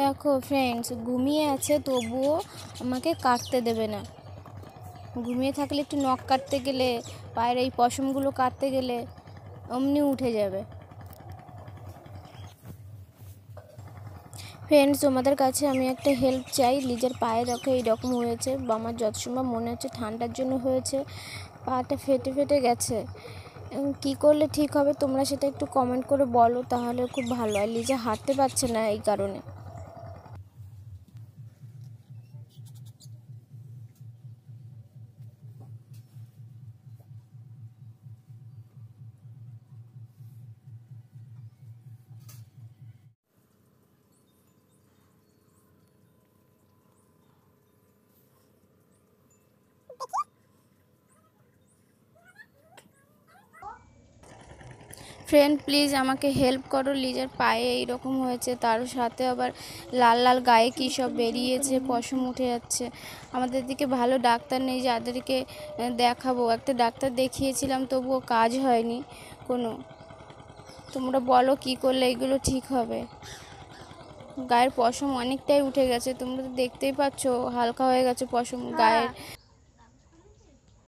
দেখো ফ্রেন্ডস ঘুমিয়ে আছে তবুও আমাকে কাটতে দেবে না ঘুমিয়ে থাকলে একটু নখ কাটতে গেলে পায়ের এই পশমগুলো কাটতে গেলে অমনি উঠে যাবে ফ্রেন্ডস তোমাদের কাছে আমি একটা হেল্প চাই লিজের পায়ে দেখো এইরকম হয়েছে বা আমার যত সময় মনে হচ্ছে ঠান্ডার জন্য হয়েছে পাটা ফেটে ফেটে গেছে কি করলে ঠিক হবে তোমরা সেটা একটু কমেন্ট করে বলো তাহলে খুব ভালো হয় লিজা হাঁটতে পারছে না এই কারণে ফ্রেন্ড প্লিজ আমাকে হেল্প করো লিজের পায়ে এইরকম হয়েছে তার সাথে আবার লাল লাল গায়ে কী সব বেরিয়েছে পশম উঠে যাচ্ছে আমাদের দিকে ভালো ডাক্তার নেই যাদেরকে দেখাবো একটা ডাক্তার দেখিয়েছিলাম তবুও কাজ হয়নি কোনো তোমরা বলো কি করলে এগুলো ঠিক হবে গায়ের পশম অনেকটাই উঠে গেছে তোমরা তো দেখতেই পাচ্ছ হালকা হয়ে গেছে পশম হ্যাঁ। গায়ের